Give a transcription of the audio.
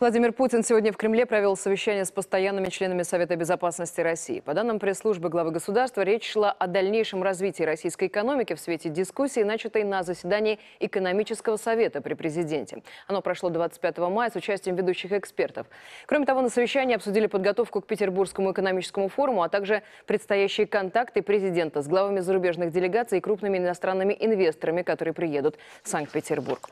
Владимир Путин сегодня в Кремле провел совещание с постоянными членами Совета Безопасности России. По данным пресс-службы главы государства, речь шла о дальнейшем развитии российской экономики в свете дискуссии, начатой на заседании Экономического совета при президенте. Оно прошло 25 мая с участием ведущих экспертов. Кроме того, на совещании обсудили подготовку к Петербургскому экономическому форуму, а также предстоящие контакты президента с главами зарубежных делегаций и крупными иностранными инвесторами, которые приедут в Санкт-Петербург.